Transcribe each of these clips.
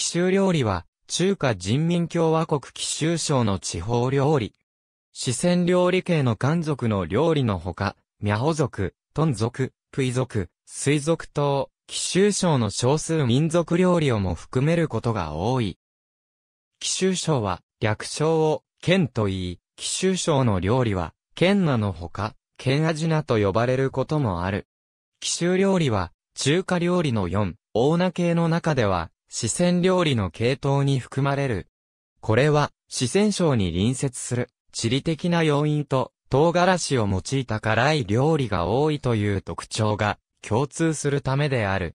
奇州料理は、中華人民共和国奇州省の地方料理。四川料理系の漢族の料理のほか、ミャホ族、トン族、プイ族、水族等、奇州省の少数民族料理をも含めることが多い。奇州省は、略称を、県と言い、奇州省の料理は、県なのほか、県味なと呼ばれることもある。奇州料理は、中華料理の4、オーナ系の中では、四川料理の系統に含まれる。これは、四川省に隣接する、地理的な要因と、唐辛子を用いた辛い料理が多いという特徴が共通するためである。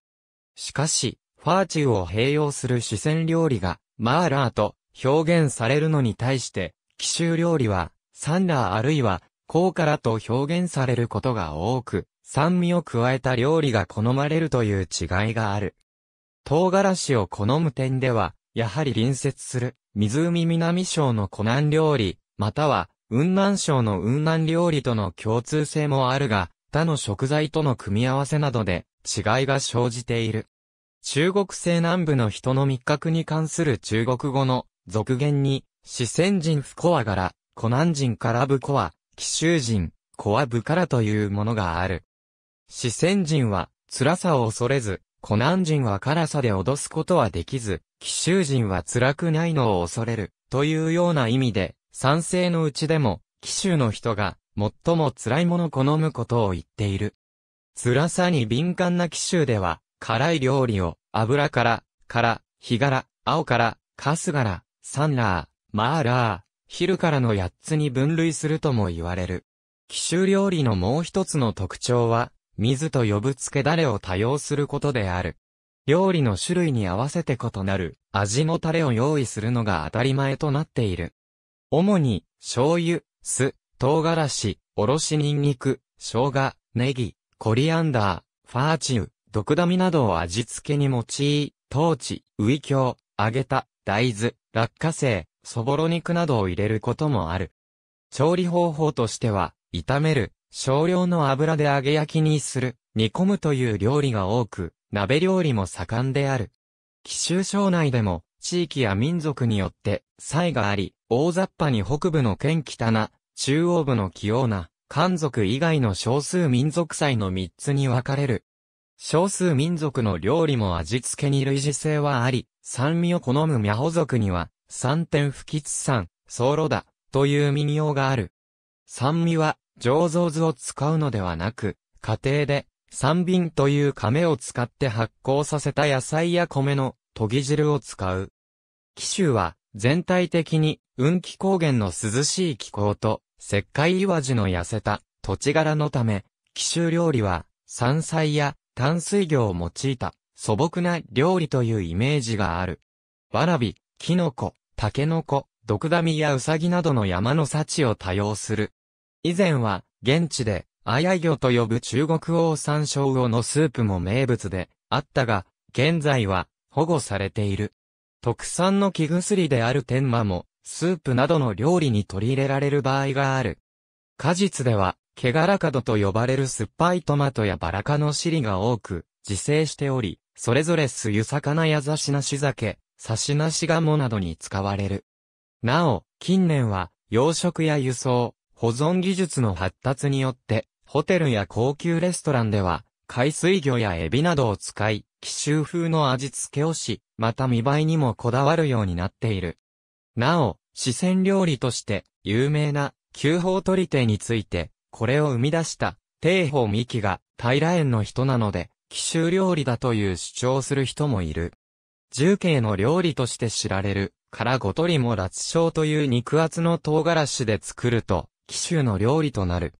しかし、ファーチューを併用する四川料理が、マーラーと表現されるのに対して、奇襲料理は、サンラーあるいは、高辛と表現されることが多く、酸味を加えた料理が好まれるという違いがある。唐辛子を好む点では、やはり隣接する、湖南省の湖南料理、または、雲南省の雲南料理との共通性もあるが、他の食材との組み合わせなどで、違いが生じている。中国西南部の人の密覚に関する中国語の、俗言に、四川人不コア柄、湖南人からぶコア、紀州人、コアブからというものがある。四川人は、辛さを恐れず、コナン人は辛さで脅すことはできず、奇襲人は辛くないのを恐れる、というような意味で、賛成のうちでも、奇襲の人が、最も辛いもの好むことを言っている。辛さに敏感な奇襲では、辛い料理を、油から、から、日柄、青から、カス柄、サンラー、マーラー、昼からの八つに分類するとも言われる。奇襲料理のもう一つの特徴は、水と呼ぶつけだれを多用することである。料理の種類に合わせて異なる味のタレを用意するのが当たり前となっている。主に、醤油、酢、唐辛子、おろしニンニク、生姜、ネギ、コリアンダー、ファーチュー、毒ダミなどを味付けに用い、トーチ、ウイキョウ、揚げた、大豆、落花生、そぼろ肉などを入れることもある。調理方法としては、炒める、少量の油で揚げ焼きにする、煮込むという料理が多く、鍋料理も盛んである。紀州省内でも、地域や民族によって、差異があり、大雑把に北部の県北な、中央部の器用な、漢族以外の少数民族祭の3つに分かれる。少数民族の料理も味付けに類似性はあり、酸味を好むミャホ族には、三点不吉酸、ソーロダ、という民謡がある。酸味は、醸造図を使うのではなく、家庭で、三瓶という亀を使って発酵させた野菜や米の研ぎ汁を使う。紀州は、全体的に、雲気高原の涼しい気候と、石灰岩地の痩せた土地柄のため、紀州料理は、山菜や淡水魚を用いた素朴な料理というイメージがある。わらび、キノコ、タケノコ、ドクダミやウサギなどの山の幸を多用する以前は、現地で、あや魚と呼ぶ中国王山椒魚のスープも名物で、あったが、現在は、保護されている。特産の木薬である天馬も、スープなどの料理に取り入れられる場合がある。果実では、ケガラカドと呼ばれる酸っぱいトマトやバラ科の尻が多く、自生しており、それぞれ酢湯魚やザシナシ酒、サシナシガモなどに使われる。なお、近年は、養殖や輸送、保存技術の発達によって、ホテルや高級レストランでは、海水魚やエビなどを使い、奇襲風の味付けをし、また見栄えにもこだわるようになっている。なお、四川料理として、有名な、旧宝鳥手について、これを生み出した、帝宝三木が、平園の人なので、奇襲料理だという主張する人もいる。重慶の料理として知られる、からごとりも辣椒という肉厚の唐辛子で作ると、紀州の料理となる。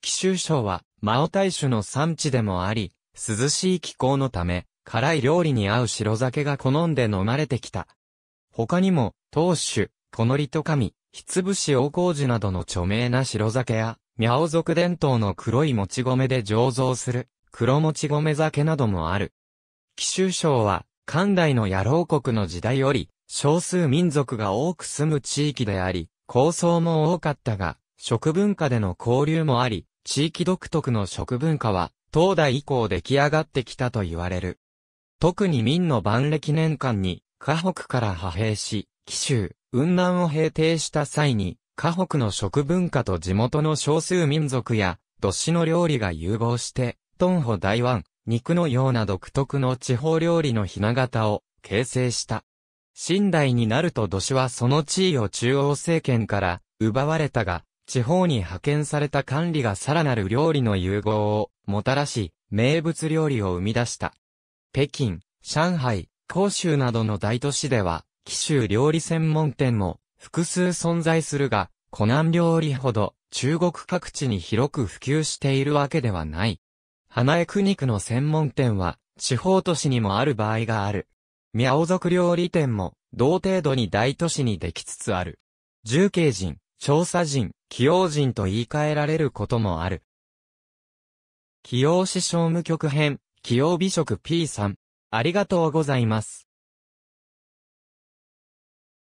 紀州省は、マオ大種の産地でもあり、涼しい気候のため、辛い料理に合う白酒が好んで飲まれてきた。他にも、当主、このりと神、ひつぶし大麹寺などの著名な白酒や、ミャオ族伝統の黒いもち米で醸造する、黒もち米酒などもある。紀州省は、漢代の野郎国の時代より、少数民族が多く住む地域であり、構想も多かったが、食文化での交流もあり、地域独特の食文化は、東大以降出来上がってきたと言われる。特に明の万暦年間に、河北から派兵し、紀州、雲南を平定した際に、河北の食文化と地元の少数民族や、土師の料理が融合して、東保大湾、肉のような独特の地方料理の雛形を形成した。新代になると土師はその地位を中央政権から奪われたが、地方に派遣された管理がさらなる料理の融合をもたらし、名物料理を生み出した。北京、上海、広州などの大都市では、紀州料理専門店も複数存在するが、湖南料理ほど中国各地に広く普及しているわけではない。花江苦肉の専門店は地方都市にもある場合がある。宮尾族料理店も同程度に大都市にできつつある。重慶人、調査人、起用人と言い換えられることもある。起用師商務局編、起用美食 P さん、ありがとうございます。